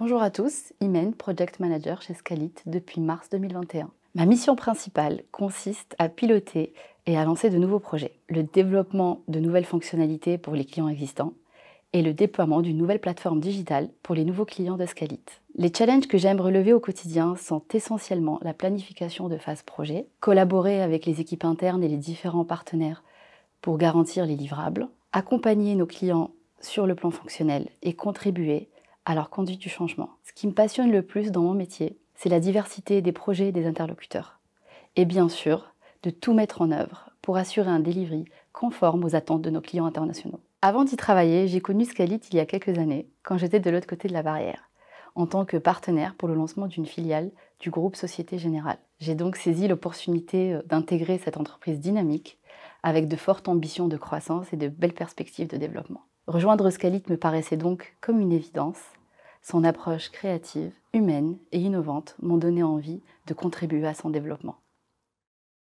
Bonjour à tous, Imen, Project Manager chez Scalit depuis mars 2021. Ma mission principale consiste à piloter et à lancer de nouveaux projets, le développement de nouvelles fonctionnalités pour les clients existants et le déploiement d'une nouvelle plateforme digitale pour les nouveaux clients de Scalit. Les challenges que j'aime relever au quotidien sont essentiellement la planification de phase projet, collaborer avec les équipes internes et les différents partenaires pour garantir les livrables, accompagner nos clients sur le plan fonctionnel et contribuer alors conduite du changement. Ce qui me passionne le plus dans mon métier, c'est la diversité des projets et des interlocuteurs. Et bien sûr, de tout mettre en œuvre pour assurer un delivery conforme aux attentes de nos clients internationaux. Avant d'y travailler, j'ai connu Scalit il y a quelques années, quand j'étais de l'autre côté de la barrière, en tant que partenaire pour le lancement d'une filiale du groupe Société Générale. J'ai donc saisi l'opportunité euh, d'intégrer cette entreprise dynamique, avec de fortes ambitions de croissance et de belles perspectives de développement. Rejoindre Scalit me paraissait donc comme une évidence, son approche créative, humaine et innovante m'ont donné envie de contribuer à son développement.